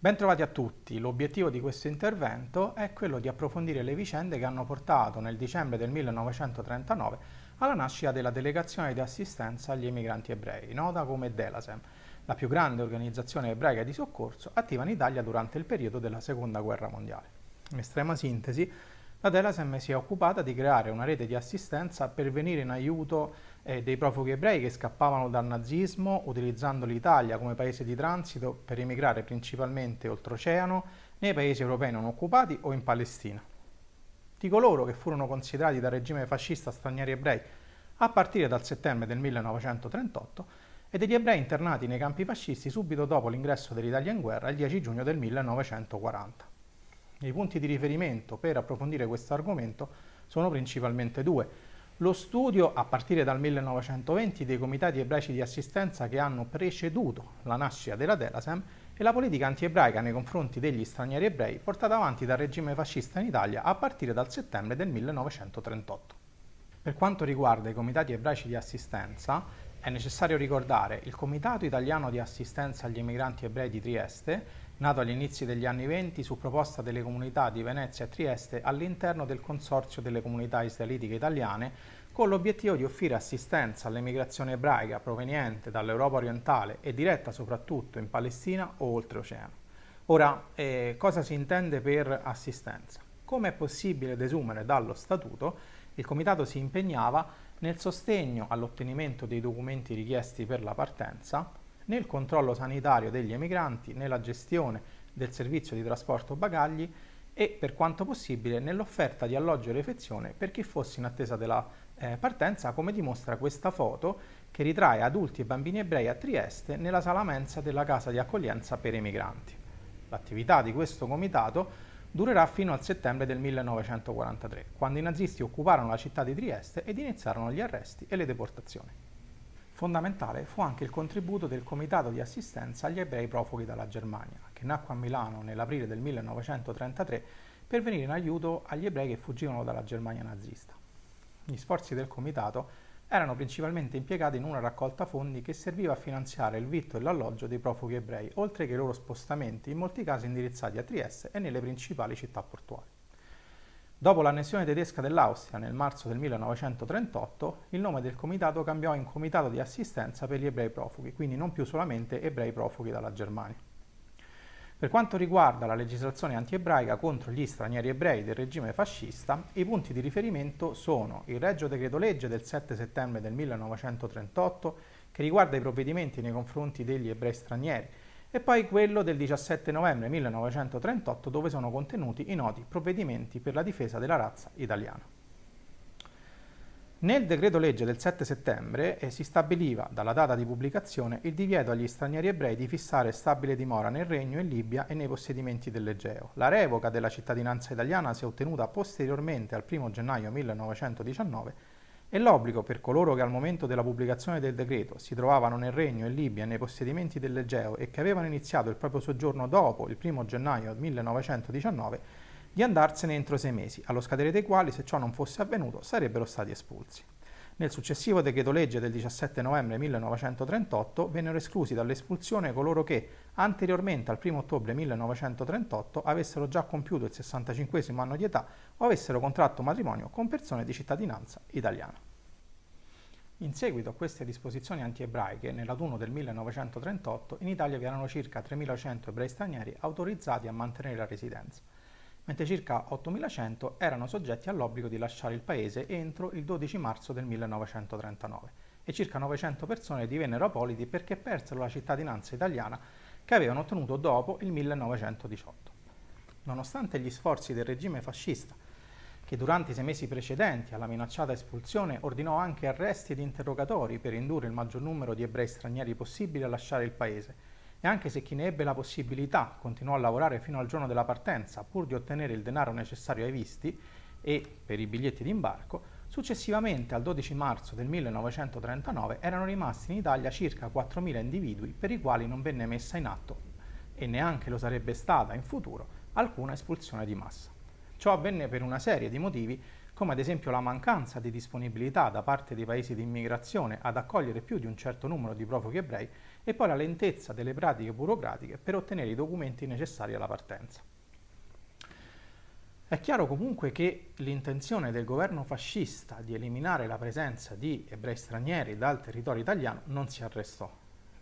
Bentrovati a tutti, l'obiettivo di questo intervento è quello di approfondire le vicende che hanno portato nel dicembre del 1939 alla nascita della Delegazione di Assistenza agli Emigranti Ebrei, nota come Delasem, la più grande organizzazione ebraica di soccorso attiva in Italia durante il periodo della Seconda Guerra Mondiale. In estrema sintesi, la Delasem si è occupata di creare una rete di assistenza per venire in aiuto eh, dei profughi ebrei che scappavano dal nazismo utilizzando l'Italia come paese di transito per emigrare principalmente oltreoceano nei paesi europei non occupati o in Palestina. Di coloro che furono considerati dal regime fascista stranieri ebrei a partire dal settembre del 1938 e degli ebrei internati nei campi fascisti subito dopo l'ingresso dell'Italia in guerra il 10 giugno del 1940. I punti di riferimento per approfondire questo argomento sono principalmente due lo studio a partire dal 1920 dei comitati ebraici di assistenza che hanno preceduto la nascita della Delasem e la politica antiebraica nei confronti degli stranieri ebrei portata avanti dal regime fascista in Italia a partire dal settembre del 1938. Per quanto riguarda i comitati ebraici di assistenza, è necessario ricordare il Comitato Italiano di Assistenza agli Emigranti Ebrei di Trieste nato agli inizi degli anni 20 su proposta delle comunità di Venezia e Trieste all'interno del Consorzio delle Comunità Israelitiche Italiane, con l'obiettivo di offrire assistenza all'emigrazione ebraica proveniente dall'Europa orientale e diretta soprattutto in Palestina o oltreoceano. Ora, eh, cosa si intende per assistenza? Come è possibile desumere dallo statuto, il Comitato si impegnava nel sostegno all'ottenimento dei documenti richiesti per la partenza, nel controllo sanitario degli emigranti, nella gestione del servizio di trasporto bagagli e per quanto possibile nell'offerta di alloggio e refezione per chi fosse in attesa della eh, partenza, come dimostra questa foto che ritrae adulti e bambini ebrei a Trieste nella sala mensa della casa di accoglienza per emigranti. L'attività di questo comitato durerà fino al settembre del 1943, quando i nazisti occuparono la città di Trieste ed iniziarono gli arresti e le deportazioni. Fondamentale fu anche il contributo del Comitato di assistenza agli ebrei profughi dalla Germania, che nacque a Milano nell'aprile del 1933 per venire in aiuto agli ebrei che fuggivano dalla Germania nazista. Gli sforzi del Comitato erano principalmente impiegati in una raccolta fondi che serviva a finanziare il vitto e l'alloggio dei profughi ebrei, oltre che i loro spostamenti, in molti casi indirizzati a Trieste e nelle principali città portuali. Dopo l'annessione tedesca dell'Austria nel marzo del 1938, il nome del comitato cambiò in Comitato di assistenza per gli ebrei profughi, quindi non più solamente ebrei profughi dalla Germania. Per quanto riguarda la legislazione antiebraica contro gli stranieri ebrei del regime fascista, i punti di riferimento sono il Regio Decreto Legge del 7 settembre del 1938 che riguarda i provvedimenti nei confronti degli ebrei stranieri e poi quello del 17 novembre 1938 dove sono contenuti i noti provvedimenti per la difesa della razza italiana. Nel decreto legge del 7 settembre eh, si stabiliva dalla data di pubblicazione il divieto agli stranieri ebrei di fissare stabile dimora nel Regno, in Libia e nei possedimenti dell'Egeo. La revoca della cittadinanza italiana si è ottenuta posteriormente al 1 gennaio 1919 e l'obbligo per coloro che al momento della pubblicazione del decreto si trovavano nel Regno e Libia nei possedimenti dell'Egeo e che avevano iniziato il proprio soggiorno dopo il 1 gennaio 1919 di andarsene entro sei mesi, allo scadere dei quali, se ciò non fosse avvenuto, sarebbero stati espulsi. Nel successivo decreto legge del 17 novembre 1938 vennero esclusi dall'espulsione coloro che, anteriormente al 1 ottobre 1938, avessero già compiuto il 65 anno di età o avessero contratto matrimonio con persone di cittadinanza italiana. In seguito a queste disposizioni anti-ebraiche, nell'autunno del 1938 in Italia vi erano circa 3.100 ebrei stranieri autorizzati a mantenere la residenza mentre circa 8.100 erano soggetti all'obbligo di lasciare il paese entro il 12 marzo del 1939 e circa 900 persone divennero apolidi perché persero la cittadinanza italiana che avevano ottenuto dopo il 1918. Nonostante gli sforzi del regime fascista, che durante i sei mesi precedenti alla minacciata espulsione ordinò anche arresti ed interrogatori per indurre il maggior numero di ebrei stranieri possibile a lasciare il paese, e anche se chi ne ebbe la possibilità continuò a lavorare fino al giorno della partenza pur di ottenere il denaro necessario ai visti e per i biglietti d'imbarco, successivamente al 12 marzo del 1939 erano rimasti in Italia circa 4.000 individui per i quali non venne messa in atto, e neanche lo sarebbe stata in futuro, alcuna espulsione di massa. Ciò avvenne per una serie di motivi come ad esempio la mancanza di disponibilità da parte dei paesi di immigrazione ad accogliere più di un certo numero di profughi ebrei e poi la lentezza delle pratiche burocratiche per ottenere i documenti necessari alla partenza. È chiaro comunque che l'intenzione del governo fascista di eliminare la presenza di ebrei stranieri dal territorio italiano non si arrestò.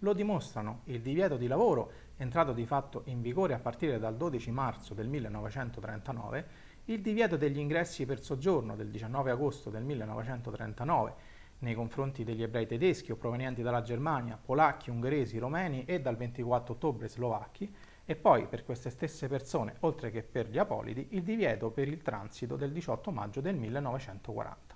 Lo dimostrano il divieto di lavoro, entrato di fatto in vigore a partire dal 12 marzo del 1939, il divieto degli ingressi per soggiorno del 19 agosto del 1939 nei confronti degli ebrei tedeschi o provenienti dalla Germania, polacchi, ungheresi, romeni e dal 24 ottobre slovacchi, e poi per queste stesse persone, oltre che per gli apolidi, il divieto per il transito del 18 maggio del 1940.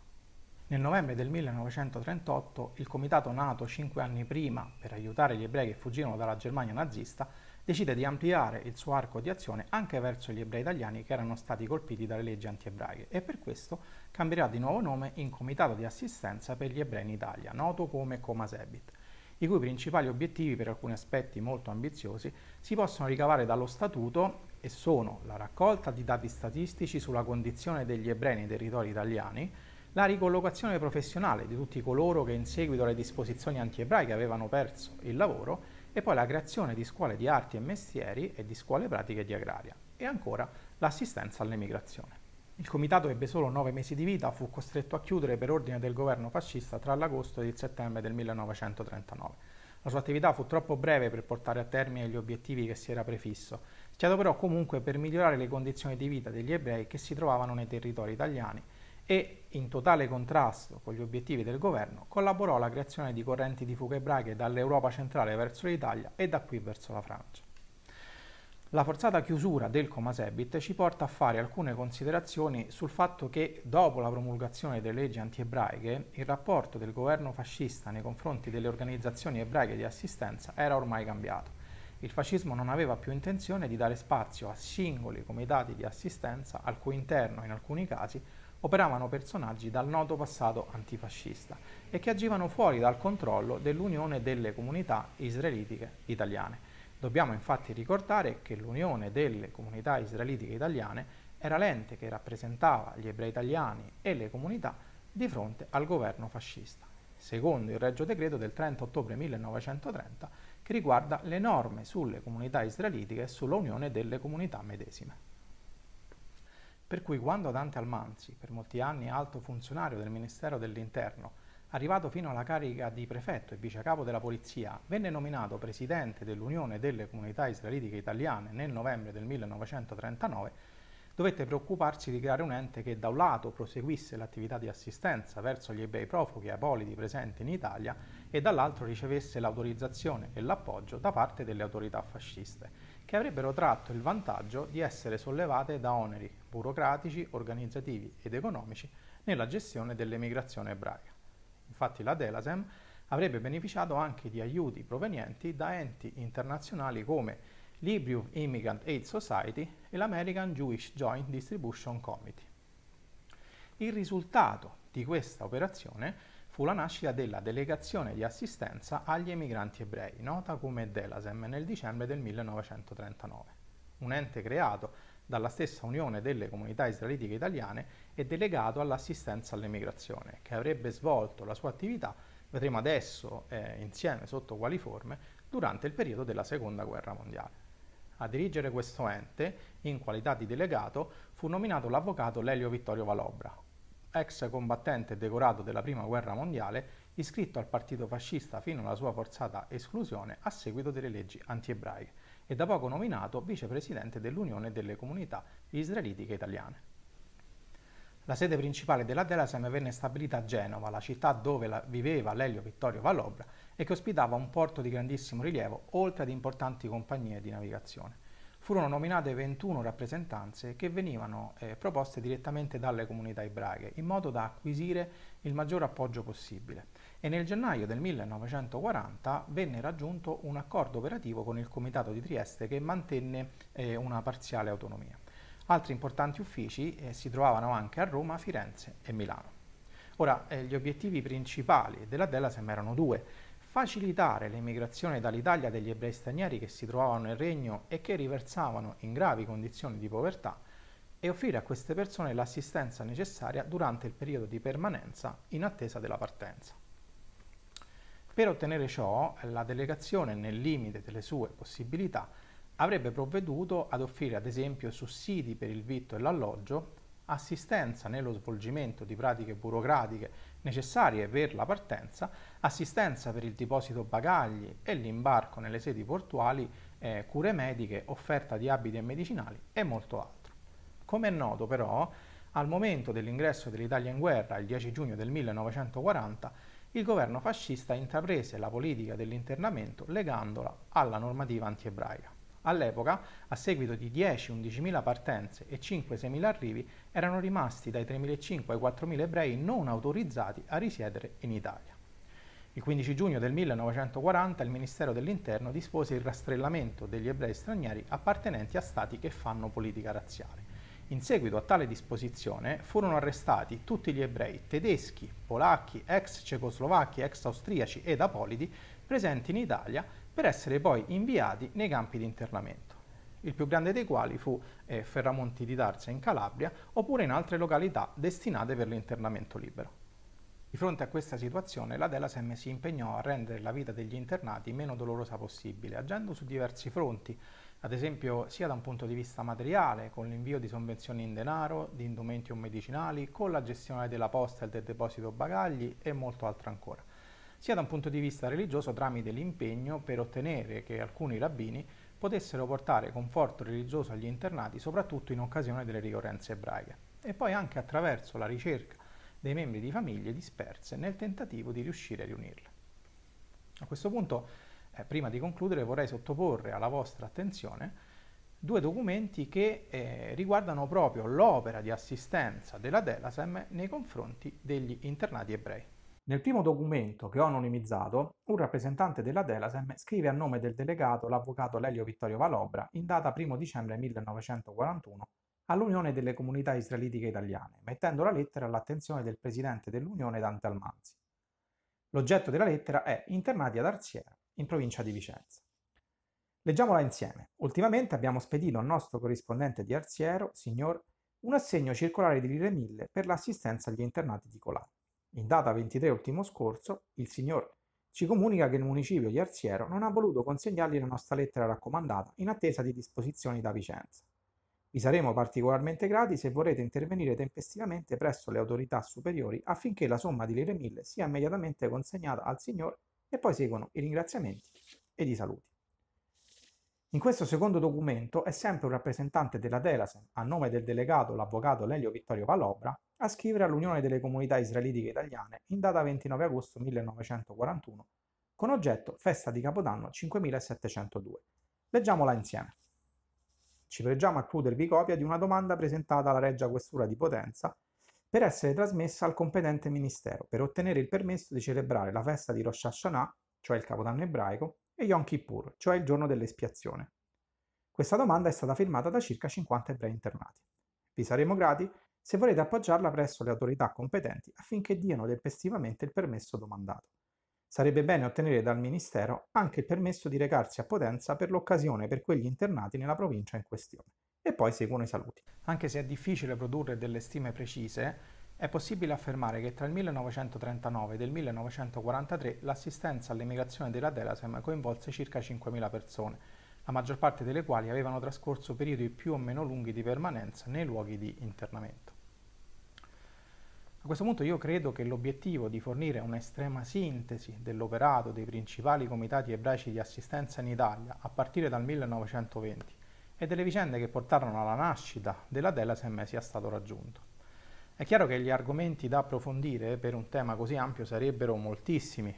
Nel novembre del 1938 il comitato nato cinque anni prima per aiutare gli ebrei che fuggirono dalla Germania nazista decide di ampliare il suo arco di azione anche verso gli ebrei italiani che erano stati colpiti dalle leggi anti-ebraiche e per questo cambierà di nuovo nome in Comitato di Assistenza per gli Ebrei in Italia, noto come Comasebit, i cui principali obiettivi per alcuni aspetti molto ambiziosi si possono ricavare dallo statuto e sono la raccolta di dati statistici sulla condizione degli ebrei nei territori italiani, la ricollocazione professionale di tutti coloro che in seguito alle disposizioni anti-ebraiche avevano perso il lavoro e poi la creazione di scuole di arti e mestieri e di scuole pratiche di agraria, e ancora l'assistenza all'emigrazione. Il comitato ebbe solo nove mesi di vita, fu costretto a chiudere per ordine del governo fascista tra l'agosto e il settembre del 1939. La sua attività fu troppo breve per portare a termine gli obiettivi che si era prefisso, Si adoperò comunque per migliorare le condizioni di vita degli ebrei che si trovavano nei territori italiani e in totale contrasto con gli obiettivi del governo collaborò alla creazione di correnti di fuga ebraiche dall'Europa centrale verso l'Italia e da qui verso la Francia. La forzata chiusura del Comasebit ci porta a fare alcune considerazioni sul fatto che dopo la promulgazione delle leggi anti-ebraiche, il rapporto del governo fascista nei confronti delle organizzazioni ebraiche di assistenza era ormai cambiato. Il fascismo non aveva più intenzione di dare spazio a singoli comitati di assistenza al cui interno, in alcuni casi, operavano personaggi dal noto passato antifascista e che agivano fuori dal controllo dell'Unione delle Comunità Israelitiche Italiane. Dobbiamo infatti ricordare che l'Unione delle Comunità Israelitiche Italiane era l'ente che rappresentava gli ebrei italiani e le comunità di fronte al governo fascista, secondo il Regio Decreto del 30 ottobre 1930 che riguarda le norme sulle comunità israelitiche e sulla Unione delle Comunità medesime. Per cui quando Dante Almanzi, per molti anni alto funzionario del Ministero dell'Interno, arrivato fino alla carica di prefetto e vicecapo della polizia, venne nominato presidente dell'Unione delle Comunità Israelitiche Italiane nel novembre del 1939, dovette preoccuparsi di creare un ente che da un lato proseguisse l'attività di assistenza verso gli ebrei profughi e apolidi presenti in Italia e dall'altro ricevesse l'autorizzazione e l'appoggio da parte delle autorità fasciste che avrebbero tratto il vantaggio di essere sollevate da oneri burocratici, organizzativi ed economici nella gestione dell'emigrazione ebraica. Infatti la Delasem avrebbe beneficiato anche di aiuti provenienti da enti internazionali come l'Hebrew Immigrant Aid Society e l'American Jewish Joint Distribution Committee. Il risultato di questa operazione fu la nascita della Delegazione di assistenza agli emigranti ebrei, nota come Delasem, nel dicembre del 1939, un ente creato dalla stessa Unione delle Comunità Israelitiche Italiane e delegato all'assistenza all'emigrazione, che avrebbe svolto la sua attività, vedremo adesso eh, insieme sotto quali forme, durante il periodo della Seconda Guerra Mondiale. A dirigere questo ente, in qualità di delegato, fu nominato l'avvocato Lelio Vittorio Valobra, ex combattente decorato della Prima Guerra Mondiale, iscritto al partito fascista fino alla sua forzata esclusione a seguito delle leggi anti-ebraiche e da poco nominato vicepresidente dell'Unione delle Comunità Israelitiche Italiane. La sede principale della Delasem venne stabilita a Genova, la città dove la viveva Lelio Vittorio Vallobra e che ospitava un porto di grandissimo rilievo oltre ad importanti compagnie di navigazione furono nominate 21 rappresentanze che venivano eh, proposte direttamente dalle comunità ebraiche in modo da acquisire il maggior appoggio possibile e nel gennaio del 1940 venne raggiunto un accordo operativo con il Comitato di Trieste che mantenne eh, una parziale autonomia. Altri importanti uffici eh, si trovavano anche a Roma, Firenze e Milano. Ora, eh, gli obiettivi principali della DELASEM erano due, facilitare l'emigrazione dall'Italia degli ebrei stranieri che si trovavano nel regno e che riversavano in gravi condizioni di povertà e offrire a queste persone l'assistenza necessaria durante il periodo di permanenza in attesa della partenza. Per ottenere ciò, la delegazione, nel limite delle sue possibilità, avrebbe provveduto ad offrire ad esempio sussidi per il vitto e l'alloggio, assistenza nello svolgimento di pratiche burocratiche necessarie per la partenza, assistenza per il deposito bagagli e l'imbarco nelle sedi portuali, eh, cure mediche, offerta di abiti e medicinali e molto altro. Come è noto però, al momento dell'ingresso dell'Italia in guerra, il 10 giugno del 1940, il governo fascista intraprese la politica dell'internamento legandola alla normativa antiebraica. All'epoca, a seguito di 10-11.000 partenze e 5-6.000 arrivi, erano rimasti dai 3.500 ai 4.000 ebrei non autorizzati a risiedere in Italia. Il 15 giugno del 1940 il Ministero dell'Interno dispose il rastrellamento degli ebrei stranieri appartenenti a stati che fanno politica razziale. In seguito a tale disposizione furono arrestati tutti gli ebrei tedeschi, polacchi, ex cecoslovacchi, ex austriaci ed apolidi presenti in Italia per essere poi inviati nei campi di internamento, il più grande dei quali fu eh, Ferramonti di Tarsia in Calabria oppure in altre località destinate per l'internamento libero. Di fronte a questa situazione, la Delasem si impegnò a rendere la vita degli internati meno dolorosa possibile, agendo su diversi fronti, ad esempio sia da un punto di vista materiale, con l'invio di sovvenzioni in denaro, di indumenti o medicinali, con la gestione della posta e del deposito bagagli e molto altro ancora sia da un punto di vista religioso tramite l'impegno per ottenere che alcuni rabbini potessero portare conforto religioso agli internati, soprattutto in occasione delle ricorrenze ebraiche, e poi anche attraverso la ricerca dei membri di famiglie disperse nel tentativo di riuscire a riunirle. A questo punto, eh, prima di concludere, vorrei sottoporre alla vostra attenzione due documenti che eh, riguardano proprio l'opera di assistenza della Delasem nei confronti degli internati ebrei. Nel primo documento che ho anonimizzato, un rappresentante della Delasem scrive a nome del delegato l'avvocato Lelio Vittorio Valobra in data 1 dicembre 1941 all'Unione delle Comunità Israelitiche Italiane, mettendo la lettera all'attenzione del presidente dell'Unione Dante Almanzi. L'oggetto della lettera è Internati ad Arziera, in provincia di Vicenza. Leggiamola insieme. Ultimamente abbiamo spedito al nostro corrispondente di Arziero, signor, un assegno circolare di lire mille per l'assistenza agli internati di Colà. In data 23 ultimo scorso, il signor ci comunica che il municipio di Arziero non ha voluto consegnargli la nostra lettera raccomandata in attesa di disposizioni da Vicenza. Vi saremo particolarmente grati se vorrete intervenire tempestivamente presso le autorità superiori affinché la somma di lire 1000 sia immediatamente consegnata al signor e poi seguono i ringraziamenti ed i saluti. In questo secondo documento è sempre un rappresentante della Telasem, a nome del delegato l'avvocato Lelio Vittorio Palobra, a scrivere all'Unione delle Comunità Israelitiche Italiane in data 29 agosto 1941, con oggetto Festa di Capodanno 5702. Leggiamola insieme. Ci pregiamo a chiudervi copia di una domanda presentata alla Reggia Questura di Potenza per essere trasmessa al competente ministero per ottenere il permesso di celebrare la festa di Rosh Hashanah, cioè il Capodanno ebraico, e Yom Kippur, cioè il giorno dell'espiazione. Questa domanda è stata firmata da circa 50 ebrei internati. Vi saremo grati se volete appoggiarla presso le autorità competenti affinché diano tempestivamente il permesso domandato. Sarebbe bene ottenere dal Ministero anche il permesso di recarsi a Potenza per l'occasione per quegli internati nella provincia in questione. E poi seguono i saluti. Anche se è difficile produrre delle stime precise, è possibile affermare che tra il 1939 ed il 1943 l'assistenza all'emigrazione della Delasem coinvolse circa 5.000 persone, la maggior parte delle quali avevano trascorso periodi più o meno lunghi di permanenza nei luoghi di internamento. A questo punto io credo che l'obiettivo di fornire un'estrema sintesi dell'operato dei principali comitati ebraici di assistenza in Italia a partire dal 1920 e delle vicende che portarono alla nascita della Delasem sia stato raggiunto. È chiaro che gli argomenti da approfondire per un tema così ampio sarebbero moltissimi.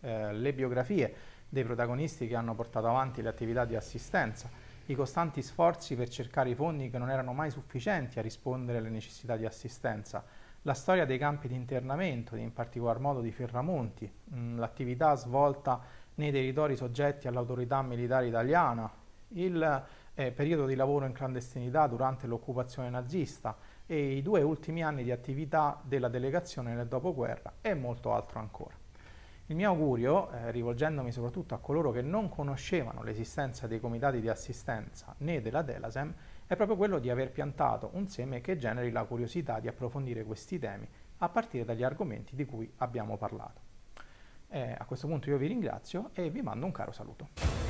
Eh, le biografie dei protagonisti che hanno portato avanti le attività di assistenza, i costanti sforzi per cercare i fondi che non erano mai sufficienti a rispondere alle necessità di assistenza, la storia dei campi di internamento, in particolar modo di Ferramonti, mm, l'attività svolta nei territori soggetti all'autorità militare italiana, il eh, periodo di lavoro in clandestinità durante l'occupazione nazista, e i due ultimi anni di attività della delegazione nel dopoguerra e molto altro ancora. Il mio augurio, eh, rivolgendomi soprattutto a coloro che non conoscevano l'esistenza dei comitati di assistenza né della Delasem, è proprio quello di aver piantato un seme che generi la curiosità di approfondire questi temi a partire dagli argomenti di cui abbiamo parlato. Eh, a questo punto io vi ringrazio e vi mando un caro saluto.